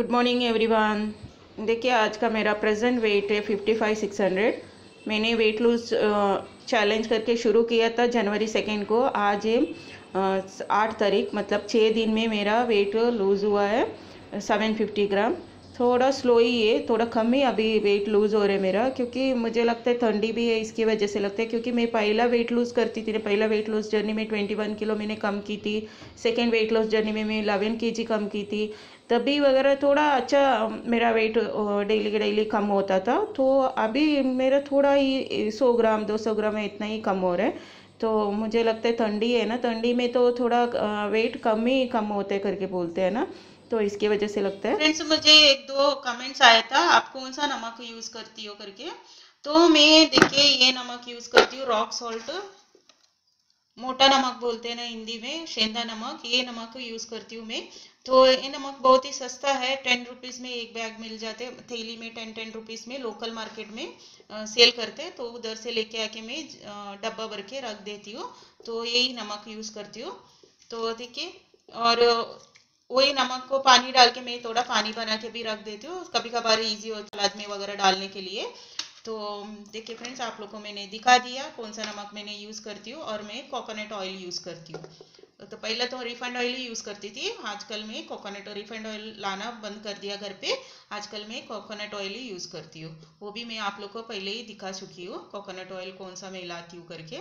good morning everyone देखिए आज का मेरा प्रेजेंट वेट है फिफ्टी फाइव सिक्स हंड्रेड मैंने वेट लूज चैलेंज करके शुरू किया था जनवरी सेकेंड को आज आठ तारीख मतलब छः दिन में मेरा वेट लूज़ हुआ है सेवन फिफ्टी ग्राम थोड़ा स्लो ही है थोड़ा कम ही अभी वेट लूज़ हो रहा है मेरा क्योंकि मुझे लगता है ठंडी भी है इसकी वजह से लगता है क्योंकि मैं पहला वेट लूज़ करती थी पहला वेट लूज़ जर्नी में ट्वेंटी वन किलो मैंने कम की थी सेकेंड वेट लॉस जर्नी में मैं इलेवन के जी कम की थी तभी वगैरह थोड़ा अच्छा मेरा वेट डेली डेली कम होता था तो अभी मेरा थोड़ा ही सौ ग्राम दो सौ ग्राम इतना ही कम हो रहा है तो मुझे लगता है ठंडी है ना ठंडी में तो थोड़ा वेट कम ही कम होते करके बोलते हैं ना तो इसकी वजह से लगता है फ्रेंड्स मुझे एक दो कमेंट्स आया था आप कौन सा नमक यूज़ करती हो करके तो मैं देखिए ये नमक यूज़ करती हूँ रॉक सॉल्ट मोटा नमक बोलते हैं ना हिंदी में शेंदा नमक ये नमक यूज़ करती हूँ मैं तो ये नमक बहुत ही सस्ता है टेन रुपीज़ में एक बैग मिल जाते हैं थैली में टेन टेन रुपीज़ में लोकल मार्केट में आ, सेल करते हैं तो उधर से लेके आके मैं डब्बा भर के रख देती हूँ तो यही नमक यूज़ करती हूँ तो देखिए और वही नमक को पानी डाल के मैं थोड़ा पानी बना के भी रख देती हूँ कभी कभार ईजी हो सलाद में वगैरह डालने के लिए तो देखिए फ्रेंड्स आप लोग को मैंने दिखा दिया कौन सा नमक मैंने यूज़ करती हूँ और मैं कोकोनट ऑयल यूज़ करती हूँ तो पहले तो रिफाइंड ऑयल ही यूज़ करती थी आजकल मैं कोकोनट और रिफाइंड ऑयल लाना बंद कर दिया घर पे आजकल मैं कोकोनट ऑयल ही यूज़ करती हूँ वो भी मैं आप लोग को पहले ही दिखा चुकी हूँ कोकोनट ऑयल कौन सा मैं लाती हूँ करके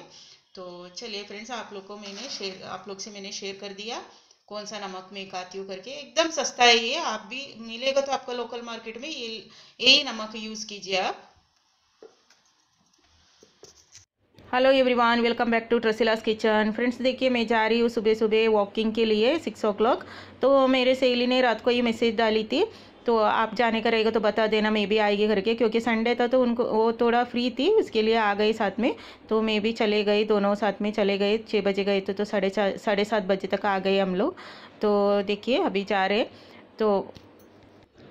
तो चलिए फ्रेंड्स आप लोग को मैंने शेयर आप लोग से मैंने शेयर कर दिया कौन सा नमक मैं खाती हूँ करके एकदम सस्ता है ये आप भी मिलेगा तो आपका लोकल मार्केट में ये यही नमक यूज़ कीजिए आप hello everyone welcome back to ट्रसिलास किचन फ्रेंड्स देखिए मैं जा रही हूँ सुबह सुबह वॉकिंग के लिए सिक्स ओ क्लॉक तो मेरे सहेली ने रात को ये मैसेज डाली थी तो आप जाने का रहेगा तो बता देना मैं भी आएगी घर के क्योंकि संडे था तो उनको वो थोड़ा फ्री थी उसके लिए आ गई साथ में तो मैं भी चले गई दोनों साथ में चले गए छः बजे गए तो, तो साढ़े चार साढ़े सात बजे तक आ गए हम लोग तो देखिए अभी जा रहे तो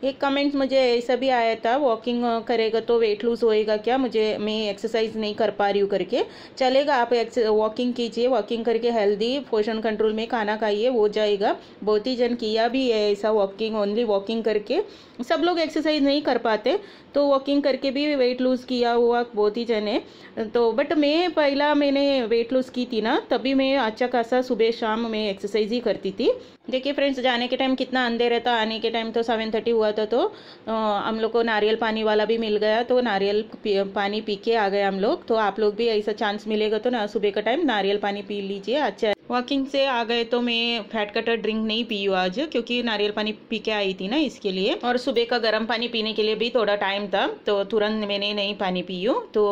एक कमेंट मुझे ऐसा भी आया था वॉकिंग करेगा तो वेट लूज़ होएगा क्या मुझे मैं एक्सरसाइज नहीं कर पा रही हूँ करके चलेगा आप वॉकिंग कीजिए वॉकिंग करके हेल्दी पोषण कंट्रोल में खाना खाइए हो जाएगा बहुत ही जन किया भी है ऐसा वॉकिंग ओनली वॉकिंग करके सब लोग एक्सरसाइज नहीं कर पाते तो वॉकिंग करके भी वेट लूज़ किया हुआ बहुत ही जन है तो बट मैं पहला मैंने वेट लूज़ की थी ना तभी मैं अच्छा खासा सुबह शाम में एक्सरसाइज ही करती थी देखिए फ्रेंड्स जाने के टाइम कितना अंधेरा था तो आने के टाइम तो सेवन थर्टी हुआ हुआ था तो हम लोग को नारियल पानी वाला भी मिल गया तो नारियल पानी पी के आ गए हम लोग तो आप लोग भी ऐसा चांस मिलेगा तो ना सुबह का टाइम नारियल पानी पी लीजिए अच्छा वॉकिंग से आ गए तो मैं फैट कटर ड्रिंक नहीं पी आज क्योंकि नारियल पानी पी के आई थी ना इसके लिए और सुबह का गर्म पानी पीने के लिए भी थोड़ा टाइम था तो तुरंत मैंने नहीं पानी पी हूँ तो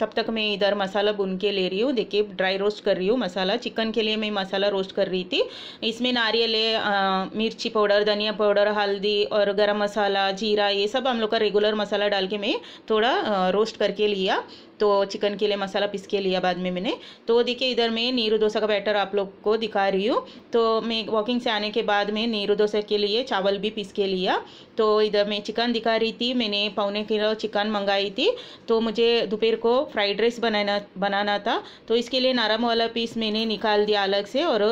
तब तक मैं इधर मसाला बुन के ले रही हूँ देखिए ड्राई रोस्ट कर रही हूँ मसाला चिकन के लिए मैं मसाला रोस्ट कर रही थी इसमें नारियल है मिर्ची पाउडर धनिया पाउडर हल्दी और गर्म मसाला जीरा ये सब हम लोग का रेगुलर मसाला डाल के मैं थोड़ा रोस्ट करके लिया तो चिकन के लिए मसाला पीस के लिया बाद में मैंने तो देखिए इधर मैं नीरू डोसा का बैटर आप लोग को दिखा रही हूँ तो मैं वॉकिंग से आने के बाद में नीरू डोसा के लिए चावल भी पीस के लिया तो इधर मैं चिकन दिखा रही थी मैंने पौने किलो चिकन मंगाई थी तो मुझे दोपहर को फ्राइड राइस बनाना बनाना था तो इसके लिए नारम वाला पीस मैंने निकाल दिया अलग से और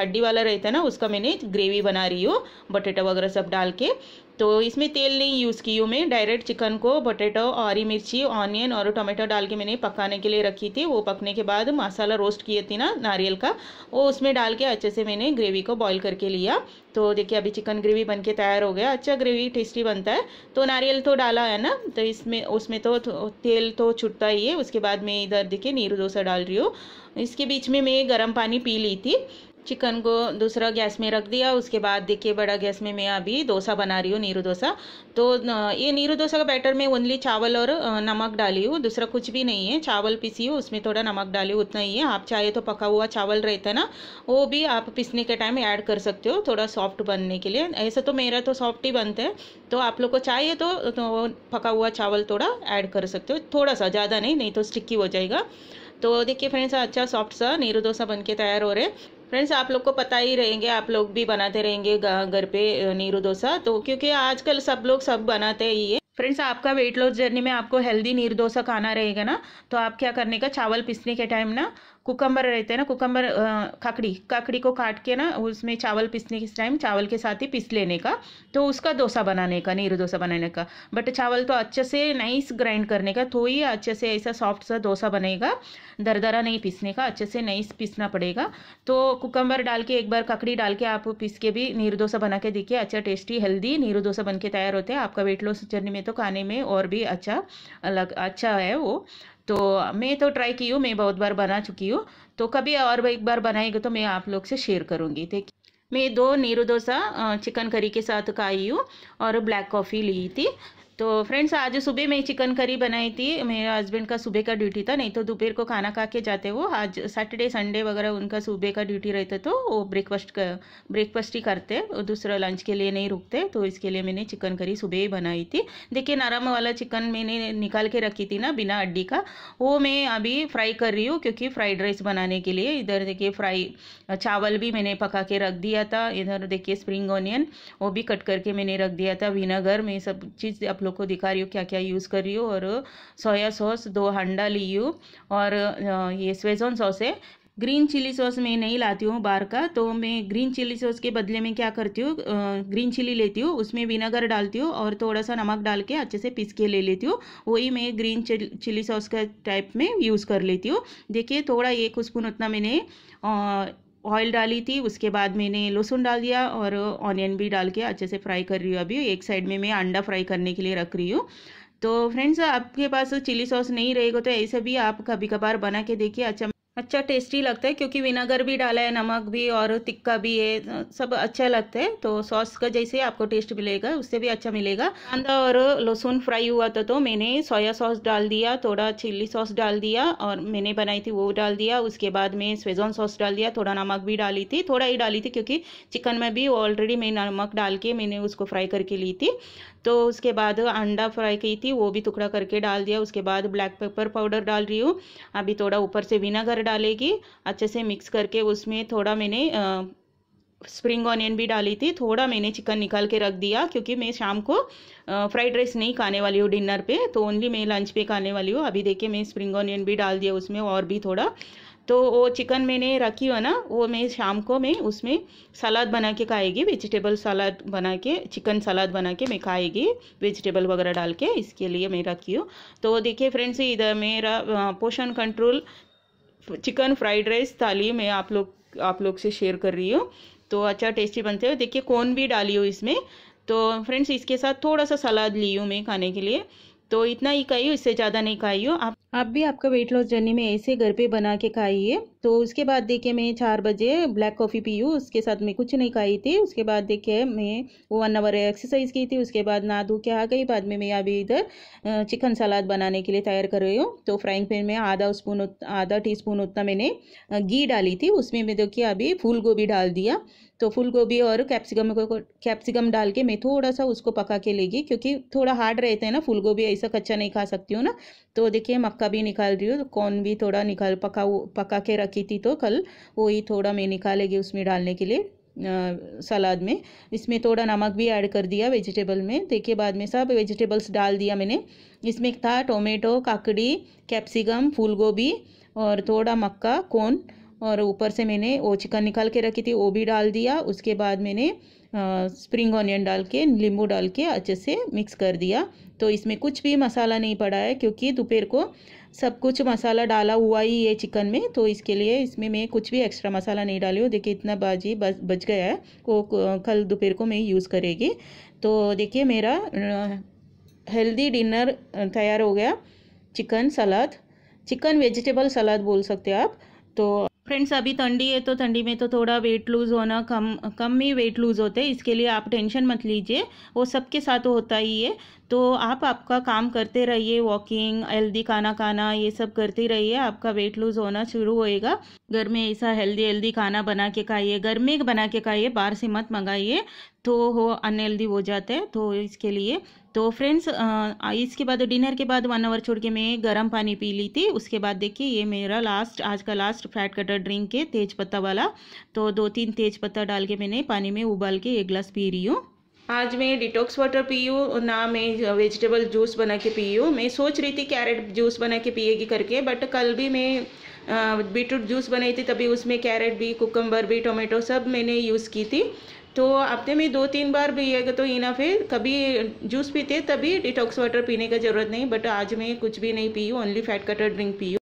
हड्डी वाला रहता ना उसका मैंने ग्रेवी बना रही हूँ बटेटा वगैरह सब डाल के तो इसमें तेल नहीं यूज़ की हूँ मैं डायरेक्ट चिकन को पोटैटो हरी मिर्ची ऑनियन और टोमेटो डाल के मैंने पकाने के लिए रखी थी वो पकने के बाद मसाला रोस्ट किए थे ना नारियल का वो उसमें डाल के अच्छे से मैंने ग्रेवी को बॉईल करके लिया तो देखिए अभी चिकन ग्रेवी बन के तैयार हो गया अच्छा ग्रेवी टेस्टी बनता है तो नारियल तो डाला है ना तो इसमें उसमें तो तेल तो छुटता ही है उसके बाद मैं इधर देखिए नीरू डोसा डाल रही हूँ इसके बीच में मैं गर्म पानी पी ली थी चिकन को दूसरा गैस में रख दिया उसके बाद देखिए बड़ा गैस में मैं अभी डोसा बना रही हूँ नीरू डोसा तो ये नीरू डोसा का बैटर में ओनली चावल और नमक डाली हूँ दूसरा कुछ भी नहीं है चावल पीसी हूँ उसमें थोड़ा नमक डाली हूँ उतना ही है आप चाहे तो पका हुआ चावल रहता है ना वो भी आप पीसने के टाइम ऐड कर सकते हो थोड़ा सॉफ्ट बनने के लिए ऐसा तो मेरा तो सॉफ्ट ही बनता है तो आप लोग को चाहिए तो, तो पका हुआ चावल थोड़ा ऐड कर सकते हो थोड़ा सा ज़्यादा नहीं नहीं तो स्टिक्की हो जाएगा तो देखिए फ्रेंड्स अच्छा सॉफ्ट सा नीरू डोसा बन के तैयार हो रहे फ्रेंड्स आप लोग को पता ही रहेंगे आप लोग भी बनाते रहेंगे घर पे नीरू डोसा तो क्योंकि आजकल सब लोग सब बनाते ही है फ्रेंड्स आपका वेट लॉस जर्नी में आपको हेल्दी नीर डोसा खाना रहेगा ना तो आप क्या करने का चावल पीसने के टाइम ना कुकम्बर रहते हैं ना कुकम्बर काकड़ी काकड़ी को काट के ना उसमें चावल पीसने के टाइम चावल के साथ ही पीस लेने का तो उसका डोसा बनाने का नीर डोसा बनाने का बट चावल तो अच्छे से नाइस ग्राइंड करने का तो ही अच्छे से ऐसा सॉफ्ट सा डोसा बनेगा दरदरा नहीं पीसने का अच्छे से नाइस पीसना पड़ेगा तो कुकम्बर डाल के एक बार काकड़ी डाल के आप पीस के भी नीर डोसा बना के देखिए अच्छा टेस्टी हेल्दी नीर डोसा बन के तैयार होते हैं आपका वेट लॉस जर्नी में तो खाने में और भी अच्छा लग अच्छा है वो तो मैं तो ट्राई की हूँ मैं बहुत बार बना चुकी हूँ तो कभी और एक बार बनाएगी तो मैं आप लोग से शेयर करूँगी ठीक मैं दो नीरू डोसा चिकन करी के साथ खाई हूँ और ब्लैक कॉफ़ी ली थी तो फ्रेंड्स आज सुबह मैं चिकन करी बनाई थी मेरे हस्बैंड का सुबह का ड्यूटी था नहीं तो दोपहर को खाना खा के जाते वो आज सैटरडे संडे वगैरह उनका सुबह का ड्यूटी रहता तो वो ब्रेकफास्ट ब्रेकफास्ट ही करते दूसरा लंच के लिए नहीं रुकते तो इसके लिए मैंने चिकन करी सुबह ही बनाई थी देखिए नरम वाला चिकन मैंने निकाल के रखी थी ना बिना हड्डी का वो मैं अभी फ्राई कर रही हूँ क्योंकि फ्राइड राइस बनाने के लिए इधर देखिए फ्राई चावल भी मैंने पका के रख दिया था इधर देखिए स्प्रिंग ऑनियन वो भी कट करके मैंने रख दिया था विनेगर में सब चीज़ लोग को दिखा रही हूँ क्या क्या यूज़ कर रही हूँ और सोया सॉस दो हंडा ली हूँ और ये स्वेजन सॉस है ग्रीन चिली सॉस मैं नहीं लाती हूँ बाहर का तो मैं ग्रीन चिली सॉस के बदले में क्या करती हूँ ग्रीन चिली लेती हूँ उसमें विनेगर डालती हूँ और थोड़ा सा नमक डाल के अच्छे से पीस के ले लेती हूँ वही मैं ग्रीन चिली सॉस का टाइप में यूज़ कर लेती हूँ देखिए थोड़ा एक स्पून उतना मैंने ऑयल डाली थी उसके बाद मैंने लहसुन डाल दिया और ऑनियन भी डाल के अच्छे से फ्राई कर रही हूँ अभी एक साइड में मैं अंडा फ्राई करने के लिए रख रही हूँ तो फ्रेंड्स आपके पास चिली सॉस नहीं रहेगा तो ऐसे भी आप कभी कभार बना के देखिए अच्छा अच्छा टेस्टी लगता है क्योंकि विनेगर भी डाला है नमक भी और तिक्का भी है सब अच्छा लगता है तो सॉस का जैसे आपको टेस्ट मिलेगा उससे भी अच्छा मिलेगा कांदा और लहसुन फ्राई हुआ था तो मैंने सोया सॉस डाल दिया थोड़ा चिल्ली सॉस डाल दिया और मैंने बनाई थी वो डाल दिया उसके बाद में स्वेजॉन सॉस डाल दिया थोड़ा नमक भी डाली थी थोड़ा ही डाली थी क्योंकि चिकन में भी ऑलरेडी मैं नमक डाल के मैंने उसको फ्राई करके ली थी तो उसके बाद अंडा फ्राई की थी वो भी टुकड़ा करके डाल दिया उसके बाद ब्लैक पेपर पाउडर डाल रही हूँ अभी थोड़ा ऊपर से विनागर डालेगी अच्छे से मिक्स करके उसमें थोड़ा मैंने स्प्रिंग ऑनियन भी डाली थी थोड़ा मैंने चिकन निकाल के रख दिया क्योंकि मैं शाम को फ्राइड राइस नहीं खाने वाली हूँ डिनर पे तो ओनली मैं लंच पे खाने वाली हूँ अभी देखिए मैं स्प्रिंग ऑनियन भी डाल दिया उसमें और भी थोड़ा तो वो चिकन मैंने रखी हो ना वो मैं शाम को मैं उसमें सलाद बना के खाएगी वेजिटेबल सलाद बना के चिकन सलाद बना के मैं खाएगी वेजिटेबल वगैरह डाल के इसके लिए मैं रखी हूँ तो देखिए फ्रेंड्स इधर मेरा पोषण कंट्रोल चिकन फ्राइड राइस थाली में आप लोग आप लोग से शेयर कर रही हूँ तो अच्छा टेस्टी बनते हो देखिए कौन भी डाली हो इसमें तो फ्रेंड्स इसके साथ थोड़ा सा सलाद ली हूँ मैं खाने के लिए तो इतना ही खाइए इससे ज़्यादा नहीं खाइए आप आप भी आपका वेट लॉस जर्नी में ऐसे घर पे बना के खाइए तो उसके बाद देखिए मैं चार बजे ब्लैक कॉफ़ी पी हूँ उसके साथ मैं कुछ नहीं खाई थी उसके बाद देखिए मैं वन आवर एक्सरसाइज की थी उसके बाद ना धो के आ गई बाद में मैं अभी इधर चिकन सलाद बनाने के लिए तैयार कर रही हूँ तो फ्राइंग पैन में आधा स्पून आधा टी स्पून उतना मैंने घी डाली थी उसमें मैं देखिए अभी फूल गोभी डाल दिया तो फूल गोभी और कैप्सिकम को कैप्सिकम डाल के मैं थोड़ा सा उसको पका के लेगी क्योंकि थोड़ा हार्ड रहते हैं ना फूल गोभी ऐसा कच्चा नहीं खा सकती हूँ ना तो देखिए मक्का भी निकाल रही हूँ तो कॉर्न भी थोड़ा निकाल पका पका के रखी थी तो कल वही थोड़ा मैं निकालेगी उसमें डालने के लिए सलाद में इसमें थोड़ा नमक भी ऐड कर दिया वेजिटेबल में देखिए बाद में सब वेजिटेबल्स डाल दिया मैंने इसमें था टोमेटो काकड़ी कैप्सिकम फूल गोभी और थोड़ा मक्का कॉर्न और ऊपर से मैंने वो चिकन निकाल के रखी थी वो भी डाल दिया उसके बाद मैंने स्प्रिंग ऑनियन डाल के नींबू डाल के अच्छे से मिक्स कर दिया तो इसमें कुछ भी मसाला नहीं पड़ा है क्योंकि दोपहर को सब कुछ मसाला डाला हुआ ही है चिकन में तो इसके लिए इसमें मैं कुछ भी एक्स्ट्रा मसाला नहीं डाली हूँ देखिए इतना बाजी बच बच गया है वो कल दोपहर को मैं यूज़ करेगी तो देखिए मेरा हेल्दी डिनर तैयार हो गया chicken salad chicken vegetable salad बोल सकते आप तो फ्रेंड्स अभी ठंडी है तो ठंडी में तो थोड़ा वेट लूज़ होना कम कम ही वेट लूज़ होते हैं इसके लिए आप टेंशन मत लीजिए वो सबके साथ होता ही है तो आप आपका काम करते रहिए वॉकिंग हेल्दी खाना खाना ये सब करते रहिए आपका वेट लूज़ होना शुरू होएगा घर में ऐसा हेल्दी हेल्दी खाना बना के खाइए घर में बना के खाइए बाहर से मत मंगाइए तो हो अनहेल्दी हो जाता है तो इसके लिए तो फ्रेंड्स इसके बाद डिनर के बाद वन आवर छोड़ के मैं गर्म पानी पी ली थी उसके बाद देखिए ये मेरा लास्ट आज का लास्ट फैट कटर ड्रिंक है तेज पत्ता वाला तो दो तीन तेज पत्ता डाल के मैंने पानी में उबाल के एक गिलास पी रही हूँ आज मैं डिटॉक्स वाटर पी हूँ ना मैं वेजिटेबल जूस बना के पी हूँ मैं सोच रही थी कैरेट जूस बना के पिएगी करके बट कल भी मैं बीटरूट जूस बनाई थी तभी उसमें कैरेट भी कुकम्बर भी टोमेटो सब मैंने यूज़ की थी तो हफ्ते में दो तीन बार पिएगा तो इनफ है कभी जूस पीते तभी डिटॉक्स वाटर पीने का ज़रूरत नहीं बट आज मैं कुछ भी नहीं पी only fat cutter drink P